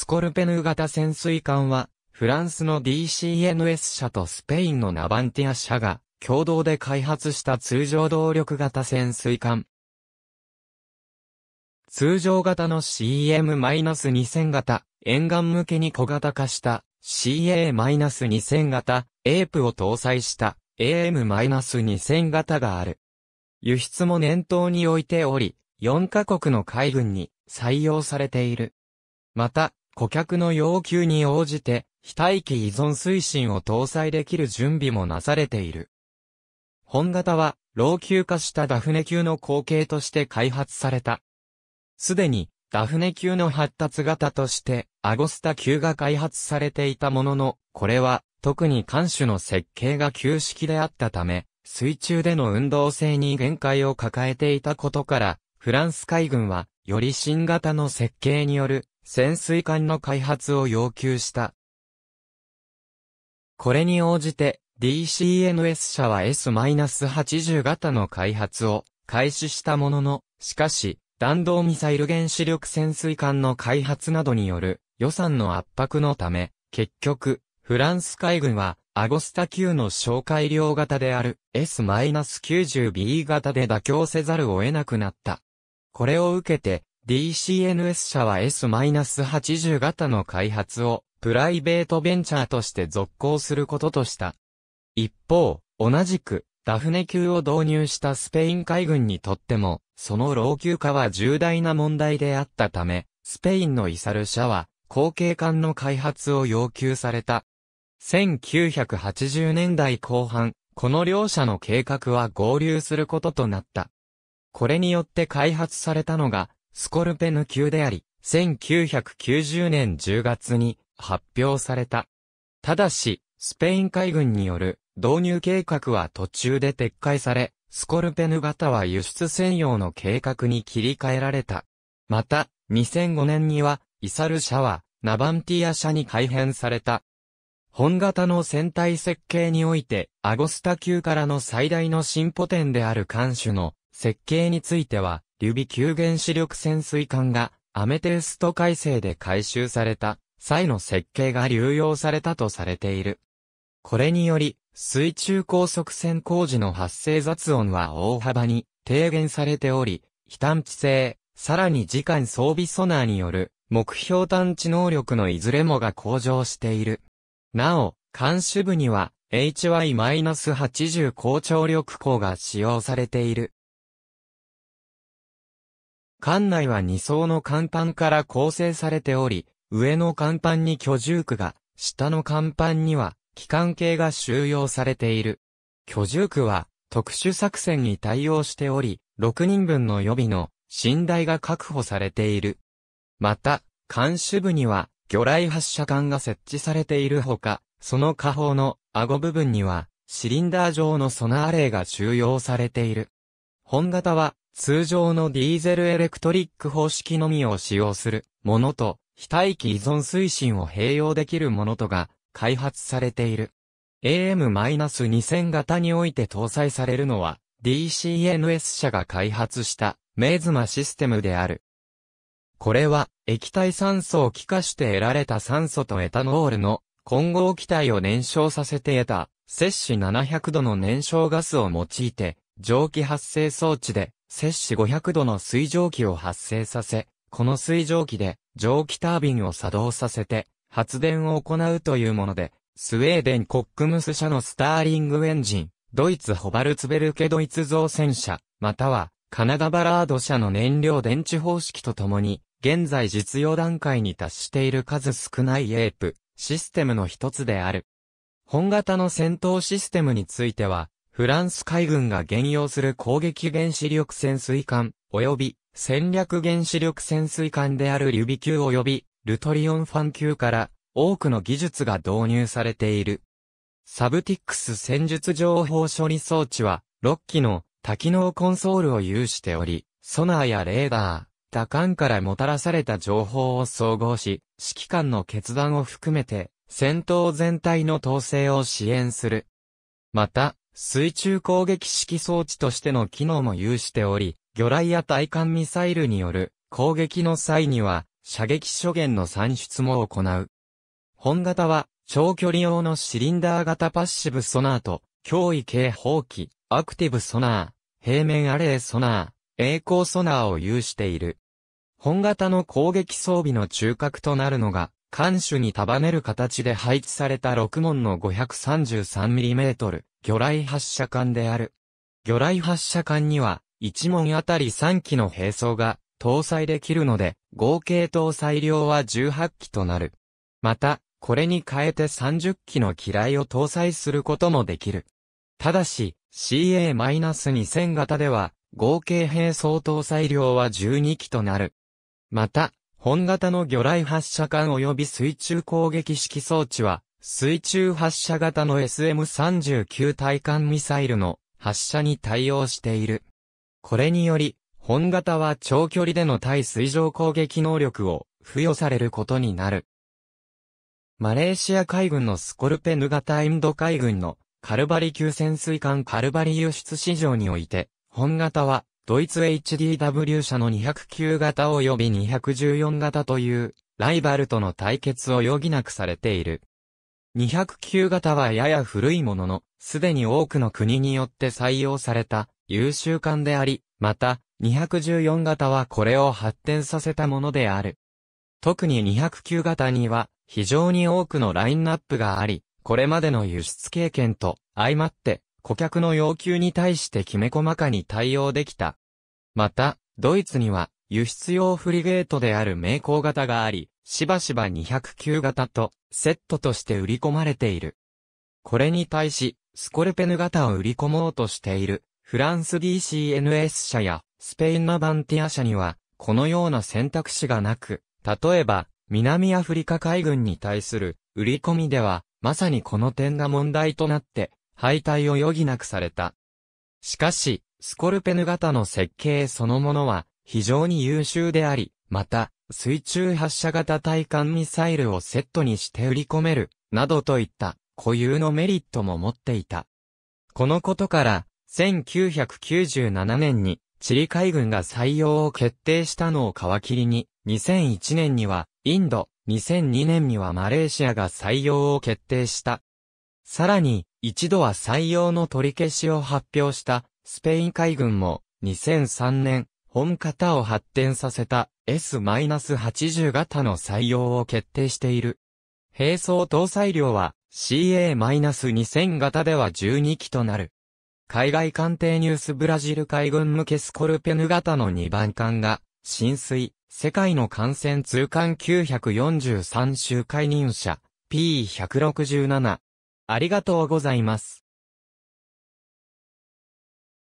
スコルペヌ型潜水艦は、フランスの DCNS 社とスペインのナバンティア社が共同で開発した通常動力型潜水艦。通常型の CM-2000 型、沿岸向けに小型化した CA-2000 型、エープを搭載した AM-2000 型がある。輸出も念頭に置いており、4カ国の海軍に採用されている。また、顧客の要求に応じて、非待機依存推進を搭載できる準備もなされている。本型は、老朽化したダフネ級の後継として開発された。すでに、ダフネ級の発達型として、アゴスタ級が開発されていたものの、これは、特に艦首の設計が旧式であったため、水中での運動性に限界を抱えていたことから、フランス海軍は、より新型の設計による潜水艦の開発を要求した。これに応じて DCNS 社は S-80 型の開発を開始したものの、しかし、弾道ミサイル原子力潜水艦の開発などによる予算の圧迫のため、結局、フランス海軍はアゴスタ級の紹介量型である S-90B 型で妥協せざるを得なくなった。これを受けて DCNS 社は S-80 型の開発をプライベートベンチャーとして続行することとした。一方、同じくダフネ級を導入したスペイン海軍にとっても、その老朽化は重大な問題であったため、スペインのイサル社は後継艦の開発を要求された。1980年代後半、この両社の計画は合流することとなった。これによって開発されたのが、スコルペヌ級であり、1990年10月に発表された。ただし、スペイン海軍による導入計画は途中で撤回され、スコルペヌ型は輸出専用の計画に切り替えられた。また、2005年には、イサル社は、ナバンティア社に改編された。本型の船体設計において、アゴスタ級からの最大の進歩点である艦首の設計については、劉備級原子力潜水艦がアメテスト改正で回収された際の設計が流用されたとされている。これにより、水中高速船工事の発生雑音は大幅に低減されており、非探知性、さらに時間装備ソナーによる目標探知能力のいずれもが向上している。なお、監視部には HY-80 高張力鋼が使用されている。艦内は2層の甲板から構成されており、上の甲板に居住区が、下の甲板には、機関系が収容されている。居住区は、特殊作戦に対応しており、6人分の予備の、寝台が確保されている。また、監視部には、魚雷発射管が設置されているほか、その下方の顎部分には、シリンダー状のソナーレイが収容されている。本型は、通常のディーゼルエレクトリック方式のみを使用するものと、非待機依存推進を併用できるものとが開発されている。AM-2000 型において搭載されるのは DCNS 社が開発したメズマシステムである。これは液体酸素を気化して得られた酸素とエタノールの混合気体を燃焼させて得た摂氏700度の燃焼ガスを用いて蒸気発生装置で、摂氏500度の水蒸気を発生させ、この水蒸気で蒸気タービンを作動させて、発電を行うというもので、スウェーデンコックムス社のスターリングエンジン、ドイツホバルツベルケドイツ造船社、またはカナダバラード社の燃料電池方式とともに、現在実用段階に達している数少ないエープ、システムの一つである。本型の戦闘システムについては、フランス海軍が現用する攻撃原子力潜水艦、及び戦略原子力潜水艦であるリュビ級及びルトリオンファン級から多くの技術が導入されている。サブティックス戦術情報処理装置は6機の多機能コンソールを有しており、ソナーやレーダー、打艦からもたらされた情報を総合し、指揮官の決断を含めて、戦闘全体の統制を支援する。また、水中攻撃式装置としての機能も有しており、魚雷や対艦ミサイルによる攻撃の際には、射撃諸元の算出も行う。本型は、長距離用のシリンダー型パッシブソナーと、脅威警報機、アクティブソナー、平面アレイソナー、栄光ソナーを有している。本型の攻撃装備の中核となるのが、艦首に束ねる形で配置された6門の 533mm、魚雷発射管である。魚雷発射管には、1門あたり3機の兵装が搭載できるので、合計搭載量は18機となる。また、これに変えて30機の機雷を搭載することもできる。ただし、CA-2000 型では、合計兵装搭載量は12機となる。また、本型の魚雷発射管及び水中攻撃式装置は、水中発射型の SM39 対艦ミサイルの発射に対応している。これにより、本型は長距離での対水上攻撃能力を付与されることになる。マレーシア海軍のスコルペヌ型インド海軍のカルバリ級潜水艦カルバリ輸出市場において、本型はドイツ HDW 社の209型及び214型というライバルとの対決を余儀なくされている。209型はやや古いものの、すでに多くの国によって採用された優秀艦であり、また、214型はこれを発展させたものである。特に209型には非常に多くのラインナップがあり、これまでの輸出経験と相まって顧客の要求に対してきめ細かに対応できた。また、ドイツには輸出用フリゲートである名工型があり、しばしば209型とセットとして売り込まれている。これに対し、スコルペヌ型を売り込もうとしている、フランス DCNS 社やスペインナバンティア社には、このような選択肢がなく、例えば、南アフリカ海軍に対する売り込みでは、まさにこの点が問題となって、敗退を余儀なくされた。しかし、スコルペヌ型の設計そのものは、非常に優秀であり、また、水中発射型対艦ミサイルをセットにして売り込める、などといった固有のメリットも持っていた。このことから、1997年にチリ海軍が採用を決定したのを皮切りに、2001年にはインド、2002年にはマレーシアが採用を決定した。さらに、一度は採用の取り消しを発表したスペイン海軍も2003年、本型を発展させた S-80 型の採用を決定している。並走搭載量は CA-2000 型では12機となる。海外艦艇ニュースブラジル海軍向けスコルペヌ型の2番艦が浸水、世界の艦船通艦943周回任者 P167。ありがとうございます。